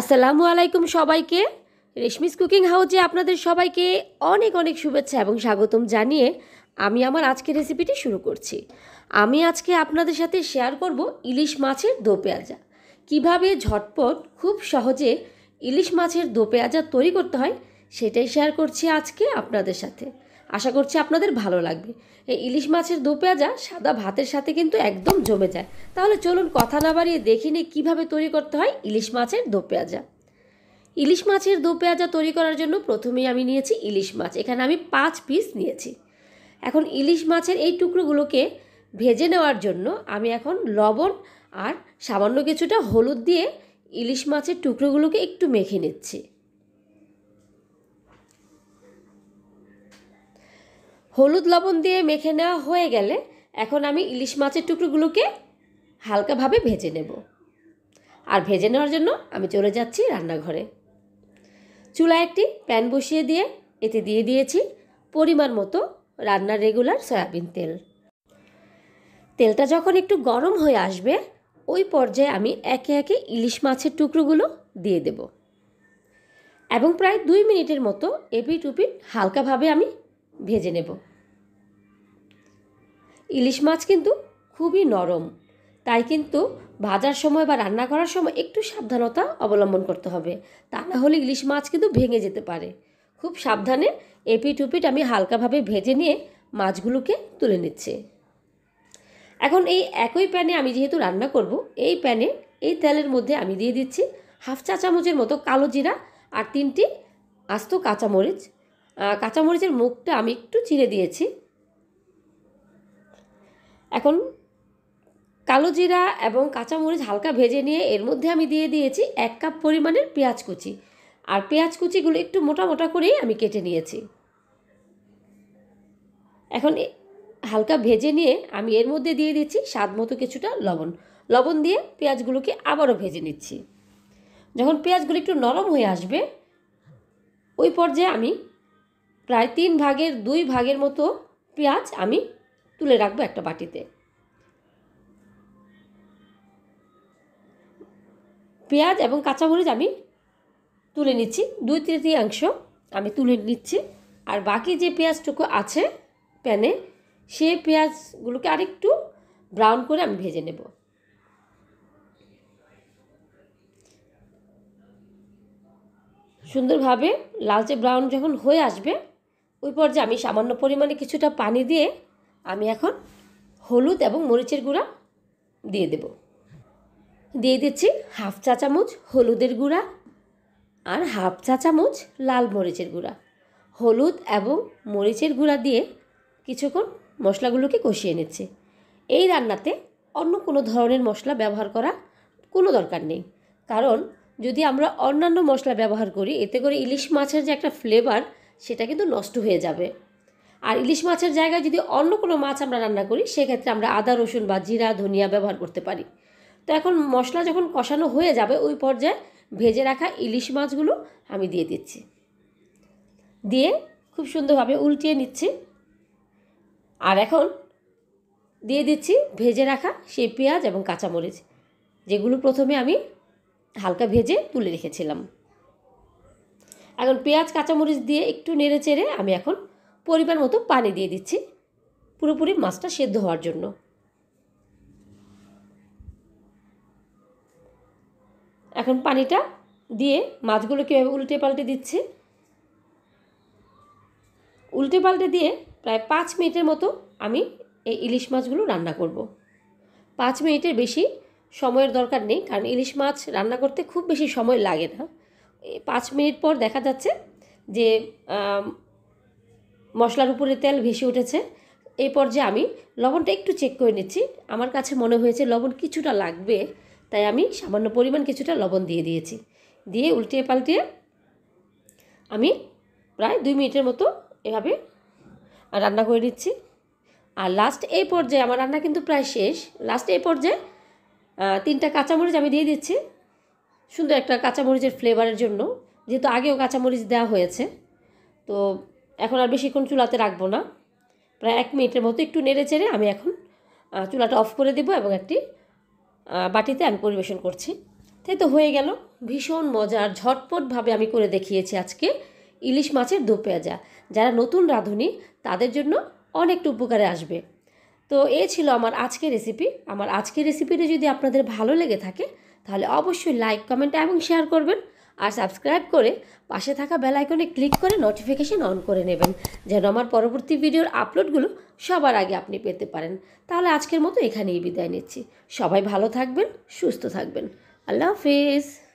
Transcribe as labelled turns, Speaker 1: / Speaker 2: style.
Speaker 1: আসসালামু আলাইকুম সবাইকে রেশমিস কুকিং হাউজে আপনাদের সবাইকে অনেক অনেক শুভেচ্ছা এবং স্বাগতম জানিয়ে আমি আমার আজকের রেসিপিটি শুরু করছি আমি আজকে আপনাদের সাথে শেয়ার করব ইলিশ মাছের দো পেঁয়াজা কীভাবে ঝটপট খুব সহজে ইলিশ মাছের দো পেঁয়াজা তৈরি করতে হয় সেটাই শেয়ার করছি আজকে আপনাদের সাথে আশা করছি আপনাদের ভালো লাগবে এই ইলিশ মাছের দু পেঁয়াজা সাদা ভাতের সাথে কিন্তু একদম জমে যায় তাহলে চলুন কথা না বাড়িয়ে দেখি নিই কীভাবে তৈরি করতে হয় ইলিশ মাছের দু পেঁয়াজা ইলিশ মাছের দু পেঁয়াজা তৈরি করার জন্য প্রথমেই আমি নিয়েছি ইলিশ মাছ এখানে আমি পাঁচ পিস নিয়েছি এখন ইলিশ মাছের এই টুকরোগুলোকে ভেজে নেওয়ার জন্য আমি এখন লবণ আর সামান্য কিছুটা হলুদ দিয়ে ইলিশ মাছের টুকরোগুলোকে একটু মেখে নিচ্ছি হলুদ লবণ দিয়ে মেখে নেওয়া হয়ে গেলে এখন আমি ইলিশ মাছের টুকরোগুলোকে হালকাভাবে ভেজে নেব আর ভেজে নেওয়ার জন্য আমি চলে যাচ্ছি রান্নাঘরে চুলায় একটি প্যান বসিয়ে দিয়ে এতে দিয়ে দিয়েছি পরিমাণ মতো রান্নার রেগুলার সয়াবিন তেল তেলটা যখন একটু গরম হয়ে আসবে ওই পর্যায়ে আমি একে একে ইলিশ মাছের টুকরোগুলো দিয়ে দেব এবং প্রায় দুই মিনিটের মতো এপিট টুপি হালকাভাবে আমি ভেজে নেব ইলিশ মাছ কিন্তু খুবই নরম তাই কিন্তু ভাজার সময় বা রান্না করার সময় একটু সাবধানতা অবলম্বন করতে হবে তা না হলে ইলিশ মাছ কিন্তু ভেঙে যেতে পারে খুব সাবধানে এপিট উপিট আমি হালকাভাবে ভেজে নিয়ে মাছগুলোকে তুলে নিচ্ছি এখন এই একই প্যানে আমি যেহেতু রান্না করব এই প্যানে এই তেলের মধ্যে আমি দিয়ে দিচ্ছি হাফ চা চামচের মতো কালো জিরা আর তিনটি আস্ত কাঁচামরিচ কাঁচামরিচের মুখটা আমি একটু চিড়ে দিয়েছি এখন কালো জিরা এবং কাঁচামরিচ হালকা ভেজে নিয়ে এর মধ্যে আমি দিয়ে দিয়েছি এক কাপ পরিমাণের পেঁয়াজ কুচি আর পেঁয়াজ কুচিগুলো একটু মোটা মোটা করেই আমি কেটে নিয়েছি এখন হালকা ভেজে নিয়ে আমি এর মধ্যে দিয়ে দিচ্ছি স্বাদ মতো কিছুটা লবণ লবণ দিয়ে পেঁয়াজগুলোকে আবারও ভেজে নিচ্ছি যখন পেঁয়াজগুলো একটু নরম হয়ে আসবে ওই পর্যায়ে আমি প্রায় তিন ভাগের দুই ভাগের মতো পেঁয়াজ আমি তুলে রাখবো একটা বাটিতে পেঁয়াজ এবং কাঁচামরিচ আমি তুলে নিচ্ছি দুই তৃতীয়াংশ আমি তুলে নিচ্ছি আর বাকি যে পেঁয়াজটুকু আছে প্যানে সেই পেঁয়াজগুলোকে আরেকটু ব্রাউন করে আমি ভেজে নেব সুন্দরভাবে লালচে ব্রাউন যখন হয়ে আসবে ওই পর্যায়ে আমি সামান্য পরিমাণে কিছুটা পানি দিয়ে আমি এখন হলুদ এবং মরিচের গুঁড়া দিয়ে দেব দিয়ে দিচ্ছি হাফ চা চামচ হলুদের গুঁড়া আর হাফ চা চামচ লাল মরিচের গুঁড়া হলুদ এবং মরিচের গুঁড়া দিয়ে কিছুক্ষণ মশলাগুলোকে কষিয়ে নিচ্ছে এই রান্নাতে অন্য কোনো ধরনের মশলা ব্যবহার করা কোনো দরকার নেই কারণ যদি আমরা অন্যান্য মশলা ব্যবহার করি এতে করে ইলিশ মাছের যে একটা ফ্লেভার সেটা কিন্তু নষ্ট হয়ে যাবে আর ইলিশ মাছের জায়গায় যদি অন্য কোনো মাছ আমরা রান্না করি সেক্ষেত্রে আমরা আদা রসুন বা জিরা ধনিয়া ব্যবহার করতে পারি তো এখন মশলা যখন কষানো হয়ে যাবে ওই পর্যায়ে ভেজে রাখা ইলিশ মাছগুলো আমি দিয়ে দিচ্ছি দিয়ে খুব সুন্দরভাবে উল্টিয়ে নিচ্ছি আর এখন দিয়ে দিচ্ছি ভেজে রাখা সেই পেঁয়াজ এবং কাঁচামরিচ যেগুলো প্রথমে আমি হালকা ভেজে তুলে রেখেছিলাম এখন পেঁয়াজ কাঁচামরিচ দিয়ে একটু নেড়ে চেড়ে আমি এখন পরিমাণ মতো পানি দিয়ে দিচ্ছি পুরোপুরি মাছটা সেদ্ধ হওয়ার জন্য এখন পানিটা দিয়ে মাছগুলো কীভাবে উল্টে পাল্টে দিচ্ছি উল্টে পাল্টে দিয়ে প্রায় পাঁচ মিনিটের মতো আমি এই ইলিশ মাছগুলো রান্না করব। পাঁচ মিনিটের বেশি সময়ের দরকার নেই কারণ ইলিশ মাছ রান্না করতে খুব বেশি সময় লাগে না পাঁচ মিনিট পর দেখা যাচ্ছে যে মশলার উপরে তেল ভেসে উঠেছে এই যে আমি লবণটা একটু চেক করে নিচ্ছি আমার কাছে মনে হয়েছে লবণ কিছুটা লাগবে তাই আমি সামান্য পরিমাণ কিছুটা লবণ দিয়ে দিয়েছি দিয়ে উল্টিয়ে পাল্টিয়ে আমি প্রায় দুই মিনিটের মতো এভাবে রান্না করে নিচ্ছি আর লাস্ট এই পর্যায়ে আমার রান্না কিন্তু প্রায় শেষ লাস্ট এই পর্যায়ে তিনটা কাঁচামরিচ আমি দিয়ে দিচ্ছি সুন্দর একটা কাঁচামরিচের ফ্লেভারের জন্য যেহেতু আগেও কাঁচামরিচ দেওয়া হয়েছে তো এখন আর বেশিক্ষণ চুলাতে রাখবো না প্রায় এক মিনিটের মতো একটু নেড়ে চেড়ে আমি এখন চুলাটা অফ করে দেবো এবং একটি বাটিতে আমি পরিবেশন করছি তাই তো হয়ে গেল ভীষণ মজার ঝটপটভাবে আমি করে দেখিয়েছি আজকে ইলিশ মাছের দু পেঁয়াজা যারা নতুন রাঁধুনি তাদের জন্য অনেকটা উপকারে আসবে তো এ ছিল আমার আজকের রেসিপি আমার আজকের রেসিপিটি যদি আপনাদের ভালো লেগে থাকে তাহলে অবশ্যই লাইক কমেন্ট এবং শেয়ার করবেন আর সাবস্ক্রাইব করে পাশে থাকা বেল আইকনে ক্লিক করে নোটিফিকেশান অন করে নেবেন যেন আমার পরবর্তী ভিডিওর আপলোডগুলো সবার আগে আপনি পেতে পারেন তাহলে আজকের মতো এখানেই বিদায় নিচ্ছি সবাই ভালো থাকবেন সুস্থ থাকবেন আল্লাহ হাফিজ